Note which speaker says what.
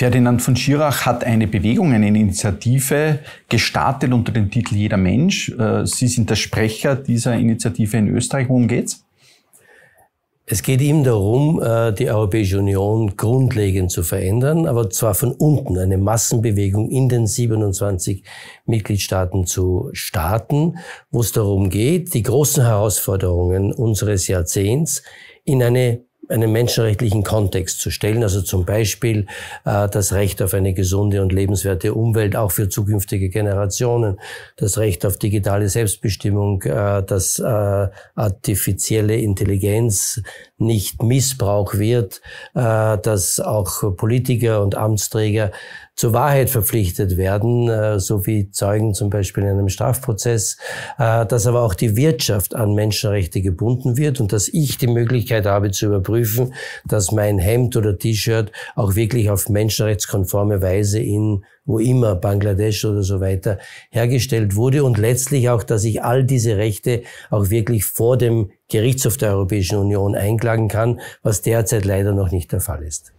Speaker 1: Ferdinand von Schirach hat eine Bewegung, eine Initiative gestartet unter dem Titel Jeder Mensch. Äh, Sie sind der Sprecher dieser Initiative in Österreich. Worum geht's?
Speaker 2: Es geht ihm darum, äh, die Europäische Union grundlegend zu verändern, aber zwar von unten, eine Massenbewegung in den 27 Mitgliedstaaten zu starten, wo es darum geht, die großen Herausforderungen unseres Jahrzehnts in eine einen menschenrechtlichen Kontext zu stellen. Also zum Beispiel äh, das Recht auf eine gesunde und lebenswerte Umwelt, auch für zukünftige Generationen, das Recht auf digitale Selbstbestimmung, äh, dass äh, artifizielle Intelligenz nicht Missbrauch wird, äh, dass auch Politiker und Amtsträger zur Wahrheit verpflichtet werden, äh, so wie Zeugen zum Beispiel in einem Strafprozess, äh, dass aber auch die Wirtschaft an Menschenrechte gebunden wird und dass ich die Möglichkeit habe zu überprüfen, dass mein Hemd oder T-Shirt auch wirklich auf menschenrechtskonforme Weise in wo immer, Bangladesch oder so weiter, hergestellt wurde und letztlich auch, dass ich all diese Rechte auch wirklich vor dem Gerichtshof der Europäischen Union einklagen kann, was derzeit leider noch nicht der Fall ist.